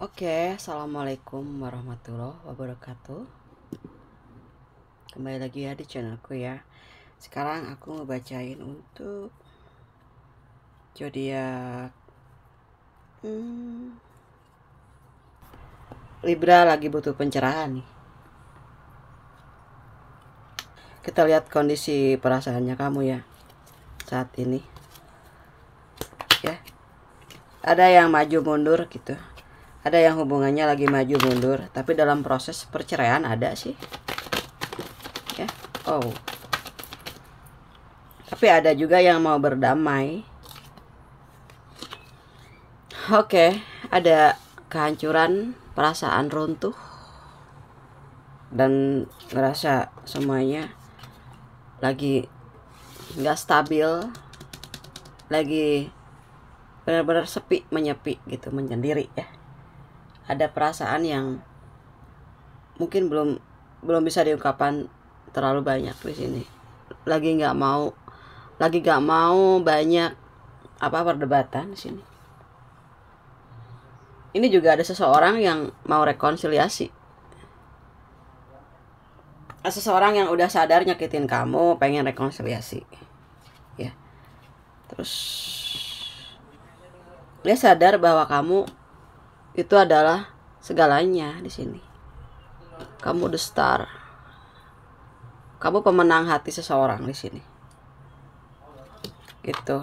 Oke, okay, assalamualaikum warahmatullahi wabarakatuh. Kembali lagi ya di channelku ya. Sekarang aku ngebacain untuk zodiak hmm, Libra lagi butuh pencerahan nih. Kita lihat kondisi perasaannya kamu ya saat ini. Ya, ada yang maju mundur gitu ada yang hubungannya lagi maju mundur tapi dalam proses perceraian ada sih ya oh tapi ada juga yang mau berdamai oke ada kehancuran perasaan runtuh dan ngerasa semuanya lagi nggak stabil lagi benar-benar sepi menyepi gitu menyendiri ya ada perasaan yang mungkin belum belum bisa diungkapkan terlalu banyak di sini lagi nggak mau lagi nggak mau banyak apa perdebatan di sini ini juga ada seseorang yang mau rekonsiliasi seseorang yang udah sadar nyakitin kamu pengen rekonsiliasi ya terus dia sadar bahwa kamu itu adalah segalanya di sini. Kamu the star. Kamu pemenang hati seseorang di sini. Gitu.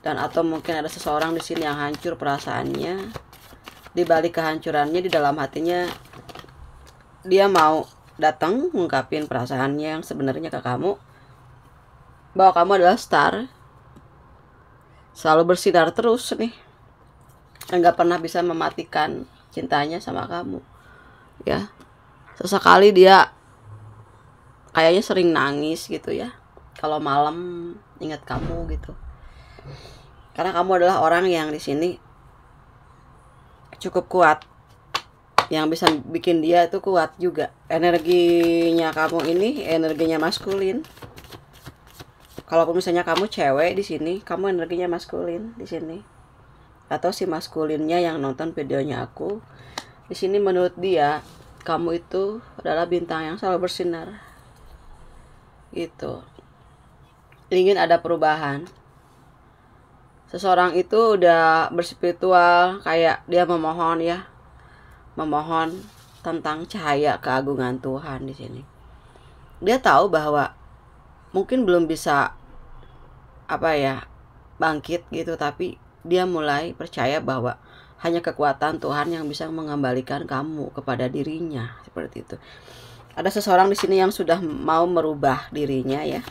Dan atau mungkin ada seseorang di sini yang hancur perasaannya. Di balik kehancurannya di dalam hatinya dia mau datang ngungkapin perasaannya yang sebenarnya ke kamu bahwa kamu adalah star selalu bersinar terus nih nggak pernah bisa mematikan cintanya sama kamu ya sesekali dia kayaknya sering nangis gitu ya kalau malam ingat kamu gitu karena kamu adalah orang yang di sini cukup kuat yang bisa bikin dia itu kuat juga energinya kamu ini energinya maskulin kalaupun misalnya kamu cewek di sini kamu energinya maskulin di sini atau si maskulinnya yang nonton videonya aku di sini menurut dia kamu itu adalah bintang yang selalu bersinar itu ingin ada perubahan seseorang itu udah berspiritual kayak dia memohon ya memohon tentang cahaya keagungan Tuhan di sini dia tahu bahwa mungkin belum bisa apa ya bangkit gitu tapi dia mulai percaya bahwa hanya kekuatan Tuhan yang bisa mengembalikan kamu kepada dirinya seperti itu. Ada seseorang di sini yang sudah mau merubah dirinya ya.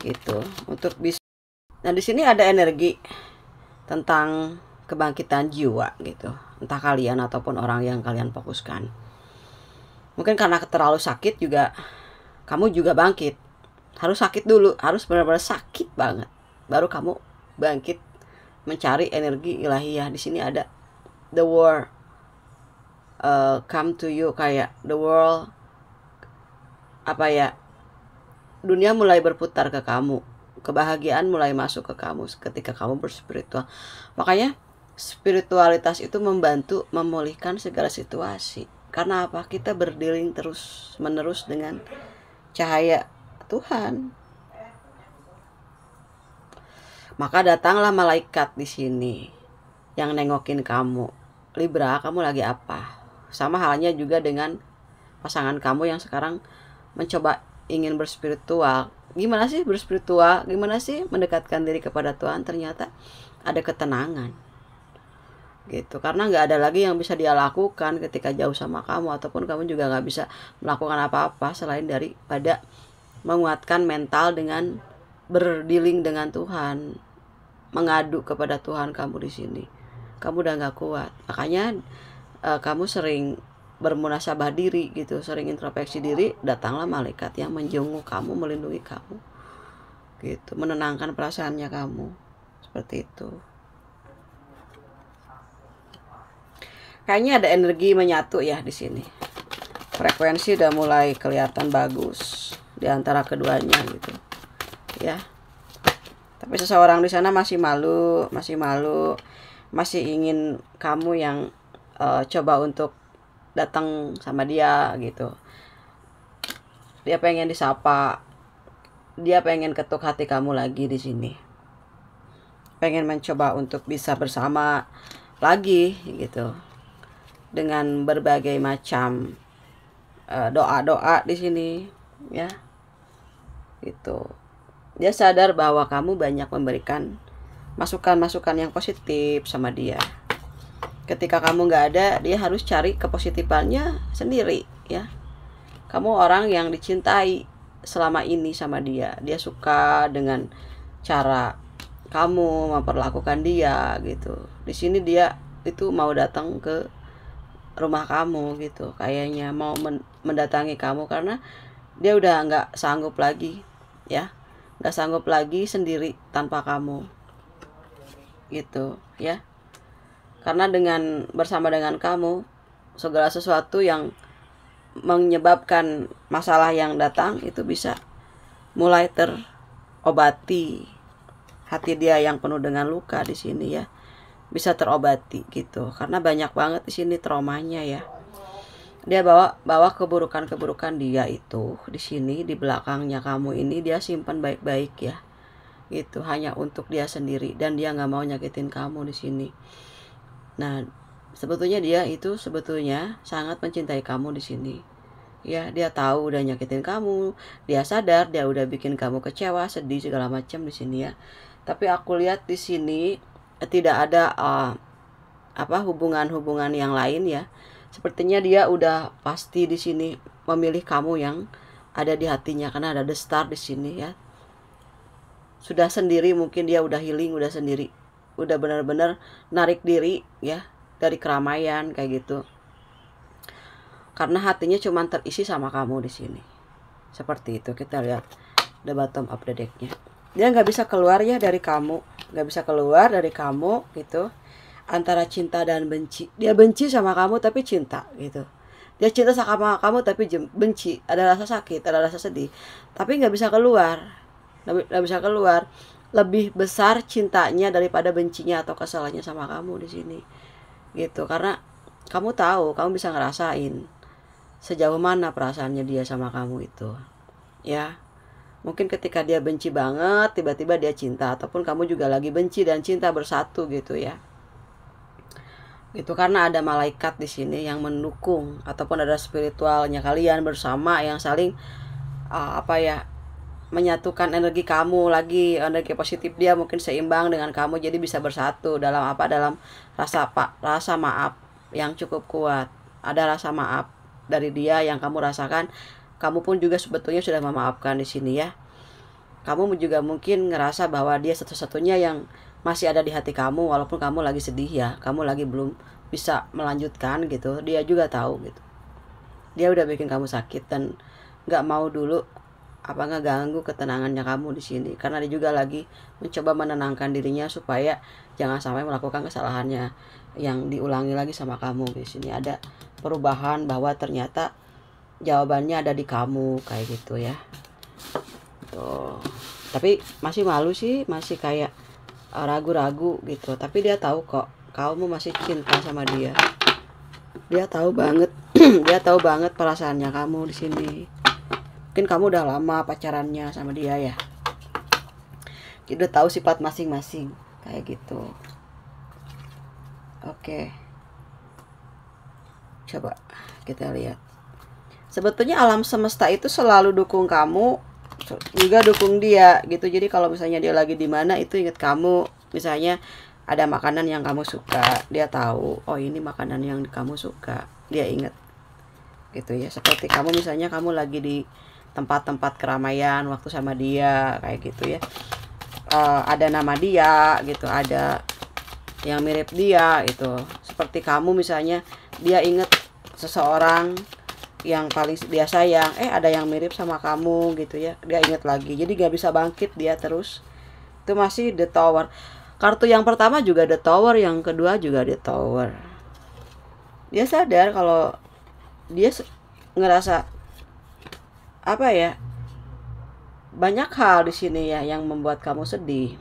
Gitu. Untuk bisa Nah, di sini ada energi tentang kebangkitan jiwa gitu. Entah kalian ataupun orang yang kalian fokuskan. Mungkin karena terlalu sakit juga kamu juga bangkit. Harus sakit dulu, harus benar-benar sakit banget baru kamu bangkit mencari energi ilahiyah di sini ada the world uh, come to you kayak the world apa ya dunia mulai berputar ke kamu kebahagiaan mulai masuk ke kamu ketika kamu berspiritual makanya spiritualitas itu membantu memulihkan segala situasi karena apa kita berdiling terus menerus dengan cahaya Tuhan maka datanglah malaikat di sini yang nengokin kamu. Libra, kamu lagi apa? Sama halnya juga dengan pasangan kamu yang sekarang mencoba ingin berspiritual. Gimana sih berspiritual? Gimana sih mendekatkan diri kepada Tuhan? Ternyata ada ketenangan gitu karena nggak ada lagi yang bisa dia lakukan ketika jauh sama kamu ataupun kamu juga nggak bisa melakukan apa-apa selain daripada menguatkan mental dengan berdiling dengan Tuhan mengadu kepada Tuhan kamu di sini. Kamu udah nggak kuat. Makanya uh, kamu sering bermunasabah diri gitu, sering introspeksi diri, datanglah malaikat yang menjenguk kamu, melindungi kamu. Gitu, menenangkan perasaannya kamu. Seperti itu. Kayaknya ada energi menyatu ya di sini. Frekuensi udah mulai kelihatan bagus di antara keduanya gitu. Ya. Tapi seseorang di sana masih malu, masih malu, masih ingin kamu yang uh, coba untuk datang sama dia gitu. Dia pengen disapa. Dia pengen ketuk hati kamu lagi di sini. Pengen mencoba untuk bisa bersama lagi gitu. Dengan berbagai macam eh, doa-doa uh, di sini ya. Gitu dia sadar bahwa kamu banyak memberikan masukan-masukan yang positif sama dia. Ketika kamu nggak ada, dia harus cari kepositifannya sendiri, ya. Kamu orang yang dicintai selama ini sama dia. Dia suka dengan cara kamu memperlakukan dia gitu. Di sini dia itu mau datang ke rumah kamu gitu kayaknya mau mendatangi kamu karena dia udah nggak sanggup lagi ya nggak sanggup lagi sendiri tanpa kamu gitu ya karena dengan bersama dengan kamu segala sesuatu yang menyebabkan masalah yang datang itu bisa mulai terobati hati dia yang penuh dengan luka di sini ya bisa terobati gitu karena banyak banget di sini traumanya ya dia bawa bawa keburukan-keburukan dia itu di sini di belakangnya kamu ini dia simpan baik-baik ya gitu hanya untuk dia sendiri dan dia nggak mau nyakitin kamu di sini nah sebetulnya dia itu sebetulnya sangat mencintai kamu di sini ya dia tahu udah nyakitin kamu dia sadar dia udah bikin kamu kecewa sedih segala macam di sini ya tapi aku lihat di sini tidak ada uh, apa hubungan-hubungan yang lain ya Sepertinya dia udah pasti di sini memilih kamu yang ada di hatinya karena ada the star di sini ya. Sudah sendiri mungkin dia udah healing, udah sendiri. Udah benar-benar narik diri ya dari keramaian kayak gitu. Karena hatinya cuma terisi sama kamu di sini. Seperti itu kita lihat the bottom of the decknya. Dia nggak bisa keluar ya dari kamu, nggak bisa keluar dari kamu gitu antara cinta dan benci. Dia benci sama kamu tapi cinta gitu. Dia cinta sama kamu tapi benci. Ada rasa sakit, ada rasa sedih, tapi nggak bisa keluar. Nggak bisa keluar. Lebih besar cintanya daripada bencinya atau kesalahannya sama kamu di sini. Gitu karena kamu tahu, kamu bisa ngerasain sejauh mana perasaannya dia sama kamu itu. Ya. Mungkin ketika dia benci banget, tiba-tiba dia cinta ataupun kamu juga lagi benci dan cinta bersatu gitu ya gitu karena ada malaikat di sini yang mendukung ataupun ada spiritualnya kalian bersama yang saling uh, apa ya menyatukan energi kamu lagi energi positif dia mungkin seimbang dengan kamu jadi bisa bersatu dalam apa dalam rasa pak rasa maaf yang cukup kuat ada rasa maaf dari dia yang kamu rasakan kamu pun juga sebetulnya sudah memaafkan di sini ya kamu juga mungkin ngerasa bahwa dia satu-satunya yang masih ada di hati kamu walaupun kamu lagi sedih ya kamu lagi belum bisa melanjutkan gitu dia juga tahu gitu dia udah bikin kamu sakit dan nggak mau dulu apa nggak ganggu ketenangannya kamu di sini karena dia juga lagi mencoba menenangkan dirinya supaya jangan sampai melakukan kesalahannya yang diulangi lagi sama kamu di sini ada perubahan bahwa ternyata jawabannya ada di kamu kayak gitu ya tuh tapi masih malu sih masih kayak Eh, ragu-ragu gitu tapi dia tahu kok kamu masih cinta sama dia dia tahu banget dia tahu banget perasaannya kamu di sini mungkin kamu udah lama pacarannya sama dia ya kita udah tahu sifat masing-masing kayak gitu oke coba kita lihat sebetulnya alam semesta itu selalu dukung kamu juga dukung dia gitu jadi kalau misalnya dia lagi di mana itu inget kamu misalnya ada makanan yang kamu suka dia tahu oh ini makanan yang kamu suka dia inget gitu ya seperti kamu misalnya kamu lagi di tempat-tempat keramaian waktu sama dia kayak gitu ya uh, ada nama dia gitu ada yang mirip dia gitu seperti kamu misalnya dia inget seseorang yang paling biasa yang eh ada yang mirip sama kamu gitu ya dia inget lagi jadi nggak bisa bangkit dia terus itu masih the tower kartu yang pertama juga the tower yang kedua juga the tower dia sadar kalau dia ngerasa apa ya banyak hal di sini ya yang membuat kamu sedih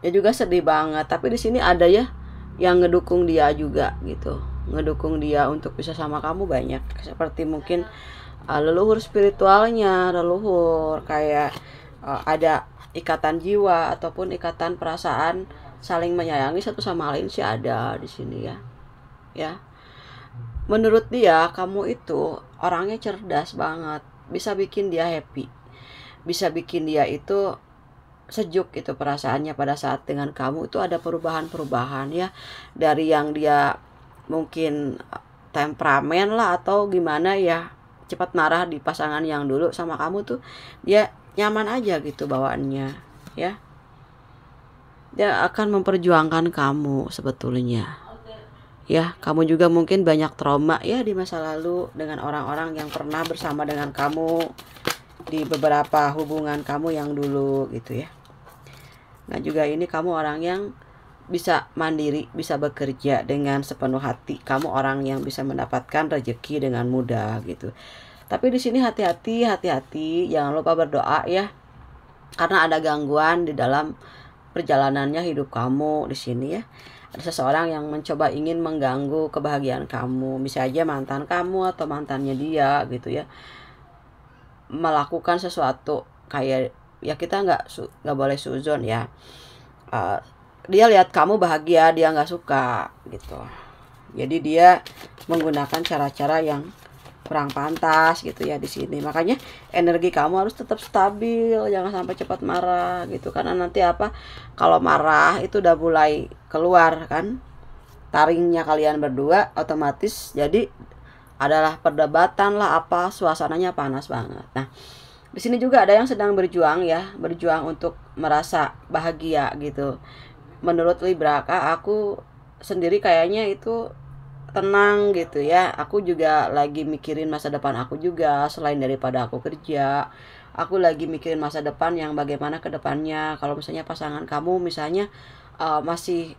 ya juga sedih banget tapi di sini ada ya yang ngedukung dia juga gitu ngedukung dia untuk bisa sama kamu banyak seperti mungkin uh, leluhur spiritualnya leluhur kayak uh, ada ikatan jiwa ataupun ikatan perasaan saling menyayangi satu sama lain sih ada di sini ya ya menurut dia kamu itu orangnya cerdas banget bisa bikin dia happy bisa bikin dia itu sejuk itu perasaannya pada saat dengan kamu itu ada perubahan-perubahan ya dari yang dia mungkin eh, temperamen lah atau gimana ya cepat marah di pasangan yang dulu sama kamu tuh dia nyaman aja gitu bawaannya ya dia akan memperjuangkan kamu sebetulnya ya kamu juga mungkin banyak trauma ya di masa lalu dengan orang-orang yang pernah bersama dengan kamu di beberapa hubungan kamu yang dulu gitu ya nah juga ini kamu orang yang bisa mandiri, bisa bekerja dengan sepenuh hati. Kamu orang yang bisa mendapatkan rezeki dengan mudah gitu. Tapi di sini hati-hati, hati-hati, jangan lupa berdoa ya. Karena ada gangguan di dalam perjalanannya hidup kamu di sini ya. Ada seseorang yang mencoba ingin mengganggu kebahagiaan kamu, bisa aja mantan kamu atau mantannya dia gitu ya. Melakukan sesuatu kayak ya kita nggak nggak boleh suzon ya. Uh, dia lihat kamu bahagia dia nggak suka gitu jadi dia menggunakan cara-cara yang kurang pantas gitu ya di sini makanya energi kamu harus tetap stabil jangan sampai cepat marah gitu karena nanti apa kalau marah itu udah mulai keluar kan taringnya kalian berdua otomatis jadi adalah perdebatan lah apa suasananya panas banget nah di sini juga ada yang sedang berjuang ya berjuang untuk merasa bahagia gitu menurut Libra kak, aku sendiri kayaknya itu tenang gitu ya aku juga lagi mikirin masa depan aku juga selain daripada aku kerja aku lagi mikirin masa depan yang bagaimana kedepannya. kalau misalnya pasangan kamu misalnya uh, masih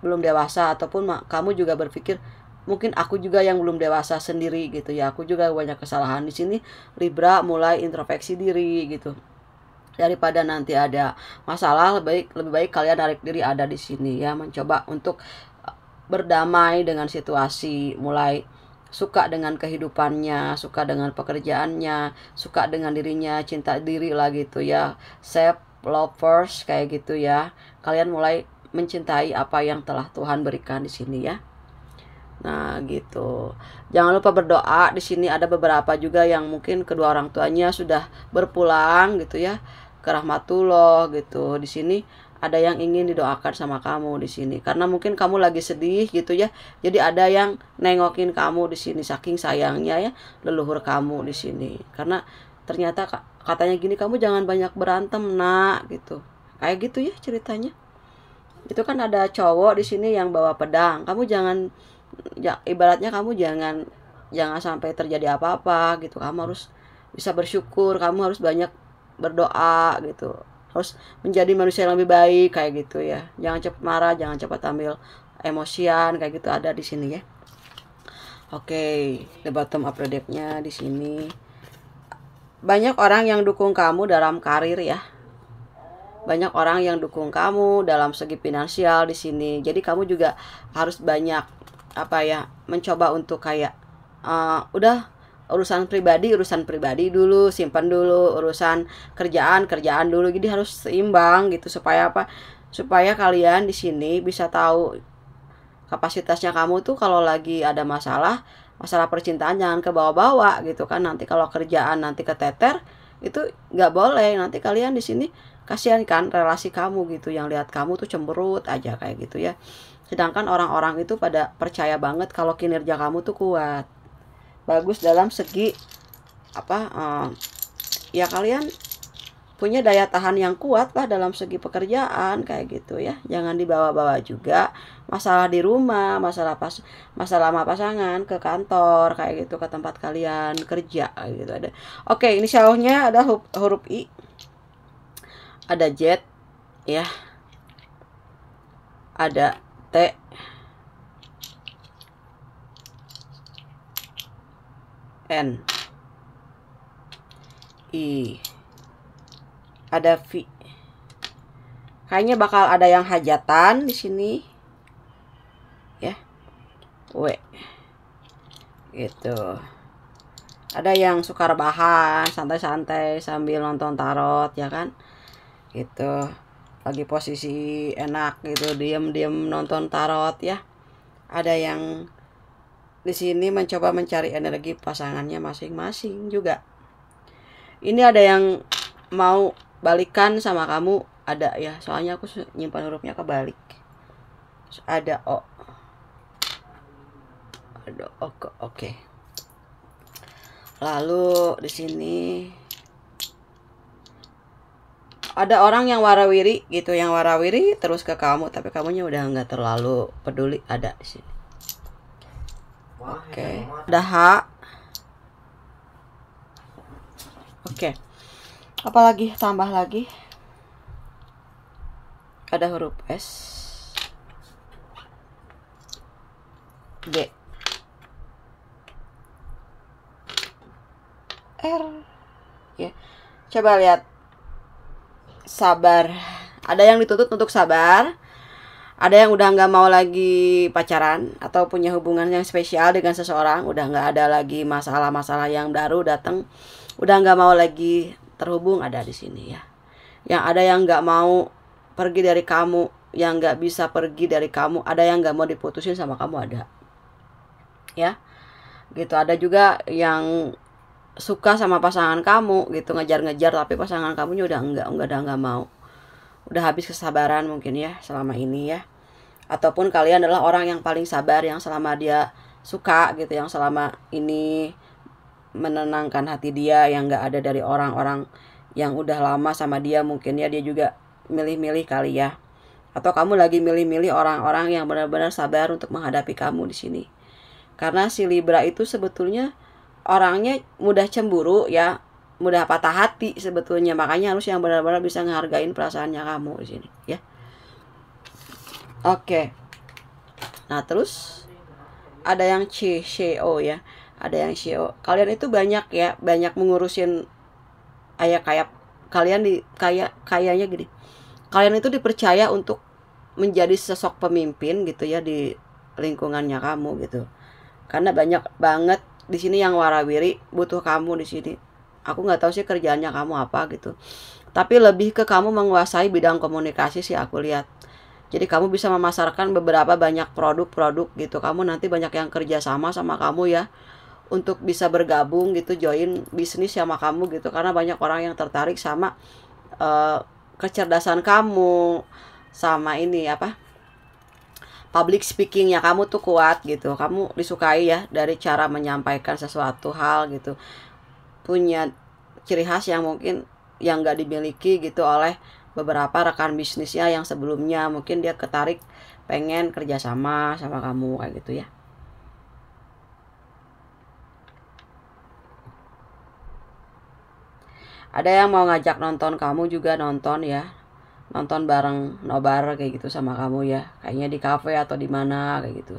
belum dewasa ataupun kamu juga berpikir mungkin aku juga yang belum dewasa sendiri gitu ya aku juga banyak kesalahan di sini Libra mulai introspeksi diri gitu daripada nanti ada masalah lebih baik lebih baik kalian tarik diri ada di sini ya mencoba untuk eh, berdamai dengan situasi mulai suka dengan kehidupannya, suka dengan pekerjaannya, suka dengan dirinya, cinta diri lah gitu ya. Self lovers kayak gitu ya. Kalian mulai mencintai apa yang telah Tuhan berikan di sini ya. Nah, gitu. Jangan lupa berdoa. Di sini ada beberapa juga yang mungkin kedua orang tuanya sudah berpulang gitu ya ke rahmatullah gitu. Di sini ada yang ingin didoakan sama kamu di sini karena mungkin kamu lagi sedih gitu ya. Jadi ada yang nengokin kamu di sini saking sayangnya ya leluhur kamu di sini. Karena ternyata katanya gini kamu jangan banyak berantem nak gitu. Kayak gitu ya ceritanya. Itu kan ada cowok di sini yang bawa pedang. Kamu jangan ya, ibaratnya kamu jangan jangan sampai terjadi apa-apa gitu. Kamu harus bisa bersyukur, kamu harus banyak berdoa gitu harus menjadi manusia yang lebih baik kayak gitu ya jangan cepat marah jangan cepat ambil emosian kayak gitu ada di sini ya oke okay, the bottom up nya di sini banyak orang yang dukung kamu dalam karir ya banyak orang yang dukung kamu dalam segi finansial di sini jadi kamu juga harus banyak apa ya mencoba untuk kayak uh, udah urusan pribadi urusan pribadi dulu simpan dulu urusan kerjaan kerjaan dulu jadi harus seimbang gitu supaya apa supaya kalian di sini bisa tahu kapasitasnya kamu tuh kalau lagi ada masalah masalah percintaan jangan ke bawa bawa gitu kan nanti kalau kerjaan nanti ke keteter itu nggak boleh nanti kalian di sini kasihan kan relasi kamu gitu yang lihat kamu tuh cemberut aja kayak gitu ya sedangkan orang-orang itu pada percaya banget kalau kinerja kamu tuh kuat bagus dalam segi apa uh, ya kalian punya daya tahan yang kuat lah dalam segi pekerjaan kayak gitu ya jangan dibawa-bawa juga masalah di rumah masalah pas masalah sama pasangan ke kantor kayak gitu ke tempat kalian kerja gitu ada oke ini inisialnya ada huruf, huruf i ada jet ya ada t N I ada V kayaknya bakal ada yang hajatan di sini ya W gitu ada yang suka rebahan santai-santai sambil nonton tarot ya kan gitu lagi posisi enak gitu diem-diem nonton tarot ya ada yang di sini mencoba mencari energi pasangannya masing-masing juga. Ini ada yang mau balikan sama kamu ada ya, soalnya aku nyimpan hurufnya kebalik. Terus ada O. Ada O oke. Okay. Lalu di sini ada orang yang warawiri gitu, yang warawiri terus ke kamu, tapi kamunya udah nggak terlalu peduli ada di sini Oke. Okay. Ada H. Oke. Okay. Apalagi tambah lagi? Ada huruf S. G, R. Ya. Coba lihat. Sabar. Ada yang dituntut untuk sabar ada yang udah nggak mau lagi pacaran atau punya hubungan yang spesial dengan seseorang udah nggak ada lagi masalah-masalah yang baru datang udah nggak mau lagi terhubung ada di sini ya yang ada yang nggak mau pergi dari kamu yang nggak bisa pergi dari kamu ada yang nggak mau diputusin sama kamu ada ya gitu ada juga yang suka sama pasangan kamu gitu ngejar-ngejar tapi pasangan kamu udah nggak nggak ada nggak mau udah habis kesabaran mungkin ya selama ini ya ataupun kalian adalah orang yang paling sabar yang selama dia suka gitu yang selama ini menenangkan hati dia yang nggak ada dari orang-orang yang udah lama sama dia mungkin ya dia juga milih-milih kali ya atau kamu lagi milih-milih orang-orang yang benar-benar sabar untuk menghadapi kamu di sini karena si Libra itu sebetulnya orangnya mudah cemburu ya mudah patah hati sebetulnya makanya harus yang benar-benar bisa ngehargain perasaannya kamu di sini ya oke nah terus ada yang C C O ya ada yang C O kalian itu banyak ya banyak mengurusin ayah kayak kalian di kayak kayaknya gini kalian itu dipercaya untuk menjadi sosok pemimpin gitu ya di lingkungannya kamu gitu karena banyak banget di sini yang warawiri butuh kamu di sini aku nggak tahu sih kerjaannya kamu apa gitu tapi lebih ke kamu menguasai bidang komunikasi sih aku lihat jadi kamu bisa memasarkan beberapa banyak produk-produk gitu kamu nanti banyak yang kerja sama sama kamu ya untuk bisa bergabung gitu join bisnis sama kamu gitu karena banyak orang yang tertarik sama uh, kecerdasan kamu sama ini apa public speakingnya kamu tuh kuat gitu kamu disukai ya dari cara menyampaikan sesuatu hal gitu punya ciri khas yang mungkin yang nggak dimiliki gitu oleh beberapa rekan bisnisnya yang sebelumnya mungkin dia ketarik pengen kerjasama sama kamu kayak gitu ya ada yang mau ngajak nonton kamu juga nonton ya nonton bareng nobar kayak gitu sama kamu ya kayaknya di cafe atau di mana kayak gitu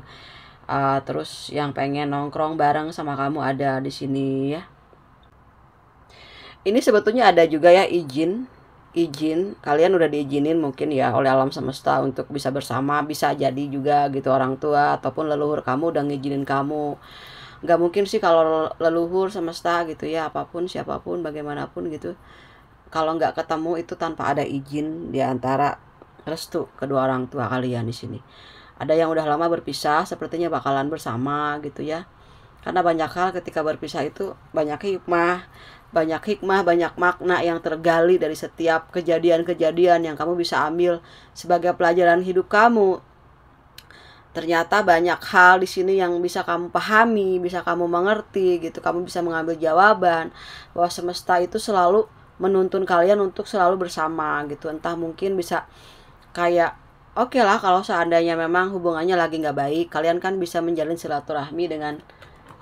uh, terus yang pengen nongkrong bareng sama kamu ada di sini ya ini sebetulnya ada juga ya izin izin kalian udah diizinin mungkin ya oleh alam semesta untuk bisa bersama bisa jadi juga gitu orang tua ataupun leluhur kamu udah ngizinin kamu nggak mungkin sih kalau leluhur semesta gitu ya apapun siapapun bagaimanapun gitu kalau nggak ketemu itu tanpa ada izin di antara restu kedua orang tua kalian di sini ada yang udah lama berpisah sepertinya bakalan bersama gitu ya karena banyak hal ketika berpisah itu banyak hikmah, banyak hikmah, banyak makna yang tergali dari setiap kejadian-kejadian yang kamu bisa ambil sebagai pelajaran hidup kamu. Ternyata banyak hal di sini yang bisa kamu pahami, bisa kamu mengerti gitu. Kamu bisa mengambil jawaban bahwa semesta itu selalu menuntun kalian untuk selalu bersama gitu. Entah mungkin bisa kayak oke okay lah kalau seandainya memang hubungannya lagi nggak baik, kalian kan bisa menjalin silaturahmi dengan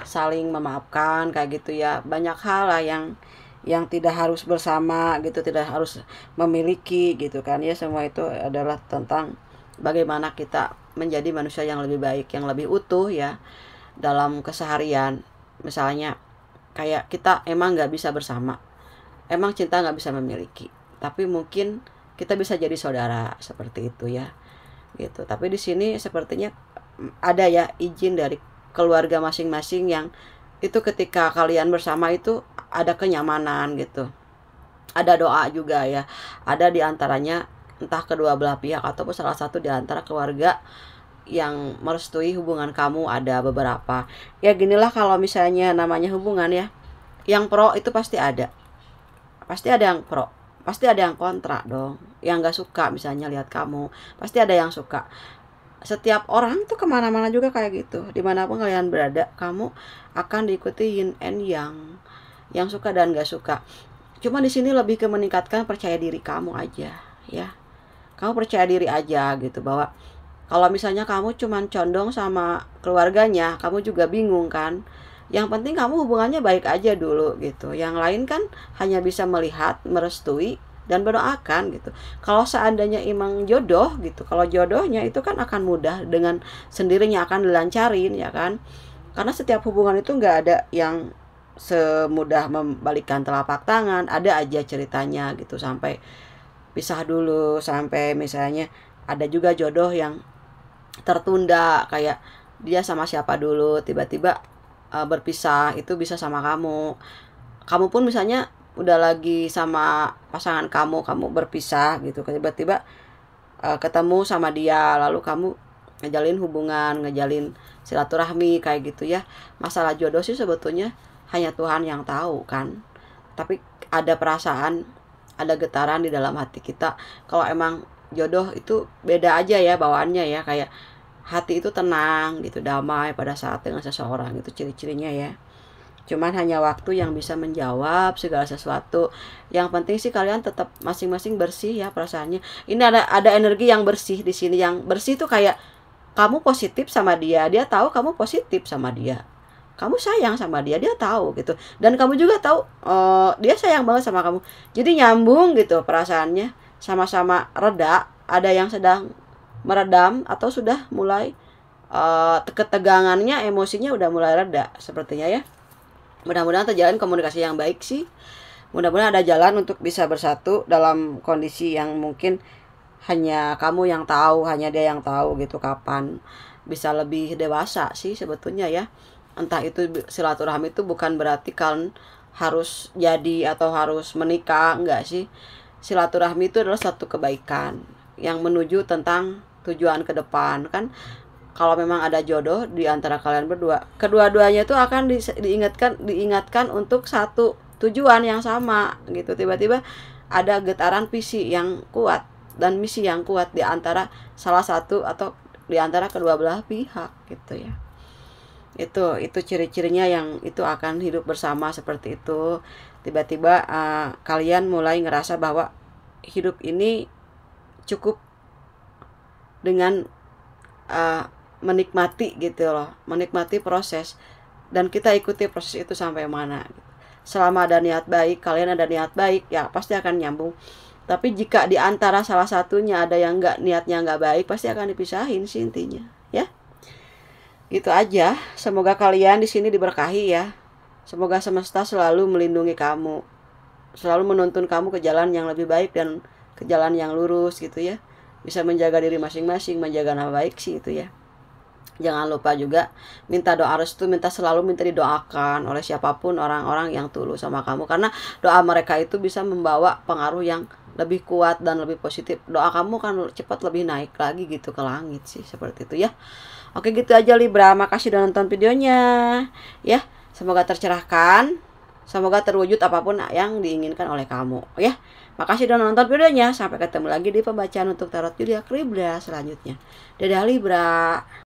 saling memaafkan kayak gitu ya banyak hal lah yang yang tidak harus bersama gitu tidak harus memiliki gitu kan ya semua itu adalah tentang bagaimana kita menjadi manusia yang lebih baik yang lebih utuh ya dalam keseharian misalnya kayak kita emang nggak bisa bersama emang cinta nggak bisa memiliki tapi mungkin kita bisa jadi saudara seperti itu ya gitu tapi di sini sepertinya mm, ada ya izin dari keluarga masing-masing yang itu ketika kalian bersama itu ada kenyamanan gitu. Ada doa juga ya. Ada diantaranya entah kedua belah pihak ataupun salah satu diantara keluarga yang merestui hubungan kamu ada beberapa. Ya ginilah kalau misalnya namanya hubungan ya. Yang pro itu pasti ada. Pasti ada yang pro, pasti ada yang kontra dong. Yang gak suka misalnya lihat kamu, pasti ada yang suka setiap orang tuh kemana-mana juga kayak gitu dimanapun kalian berada kamu akan diikuti yin and yang yang suka dan gak suka cuma di sini lebih ke meningkatkan percaya diri kamu aja ya kamu percaya diri aja gitu bahwa kalau misalnya kamu cuman condong sama keluarganya kamu juga bingung kan yang penting kamu hubungannya baik aja dulu gitu yang lain kan hanya bisa melihat merestui dan berdoakan gitu. Kalau seandainya emang jodoh gitu, kalau jodohnya itu kan akan mudah dengan sendirinya akan dilancarin ya kan. Karena setiap hubungan itu nggak ada yang semudah membalikan telapak tangan, ada aja ceritanya gitu sampai pisah dulu sampai misalnya ada juga jodoh yang tertunda kayak dia sama siapa dulu tiba-tiba e, berpisah itu bisa sama kamu kamu pun misalnya udah lagi sama pasangan kamu kamu berpisah gitu tiba-tiba uh, ketemu sama dia lalu kamu ngejalin hubungan ngejalin silaturahmi kayak gitu ya masalah jodoh sih sebetulnya hanya Tuhan yang tahu kan tapi ada perasaan ada getaran di dalam hati kita kalau emang jodoh itu beda aja ya bawaannya ya kayak hati itu tenang gitu damai pada saat dengan seseorang itu ciri-cirinya ya Cuman hanya waktu yang bisa menjawab segala sesuatu. Yang penting sih kalian tetap masing-masing bersih ya perasaannya. Ini ada ada energi yang bersih di sini. Yang bersih itu kayak kamu positif sama dia, dia tahu kamu positif sama dia. Kamu sayang sama dia, dia tahu gitu. Dan kamu juga tahu uh, dia sayang banget sama kamu. Jadi nyambung gitu perasaannya. Sama-sama reda, ada yang sedang meredam atau sudah mulai uh, eh, ketegangannya emosinya udah mulai reda sepertinya ya mudah-mudahan terjalin komunikasi yang baik sih mudah-mudahan ada jalan untuk bisa bersatu dalam kondisi yang mungkin hanya kamu yang tahu hanya dia yang tahu gitu kapan bisa lebih dewasa sih sebetulnya ya entah itu silaturahmi itu bukan berarti kan harus jadi atau harus menikah enggak sih silaturahmi itu adalah satu kebaikan yang menuju tentang tujuan ke depan kan kalau memang ada jodoh di antara kalian berdua, kedua-duanya itu akan di, diingatkan diingatkan untuk satu tujuan yang sama gitu. Tiba-tiba ada getaran visi yang kuat dan misi yang kuat di antara salah satu atau di antara kedua belah pihak gitu ya. Itu itu ciri-cirinya yang itu akan hidup bersama seperti itu. Tiba-tiba uh, kalian mulai ngerasa bahwa hidup ini cukup dengan uh, menikmati gitu loh, menikmati proses dan kita ikuti proses itu sampai mana. Gitu. Selama ada niat baik, kalian ada niat baik, ya pasti akan nyambung. Tapi jika di antara salah satunya ada yang nggak niatnya nggak baik, pasti akan dipisahin sih intinya, ya. Gitu aja. Semoga kalian di sini diberkahi ya. Semoga semesta selalu melindungi kamu, selalu menuntun kamu ke jalan yang lebih baik dan ke jalan yang lurus gitu ya. Bisa menjaga diri masing-masing, menjaga nama baik sih itu ya. Jangan lupa juga minta doa restu, minta selalu minta didoakan oleh siapapun orang-orang yang tulus sama kamu karena doa mereka itu bisa membawa pengaruh yang lebih kuat dan lebih positif. Doa kamu kan cepat lebih naik lagi gitu ke langit sih seperti itu ya. Oke gitu aja Libra, makasih udah nonton videonya. Ya, semoga tercerahkan, semoga terwujud apapun yang diinginkan oleh kamu ya. Makasih udah nonton videonya. Sampai ketemu lagi di pembacaan untuk tarot Julia Libra selanjutnya. Dadah Libra.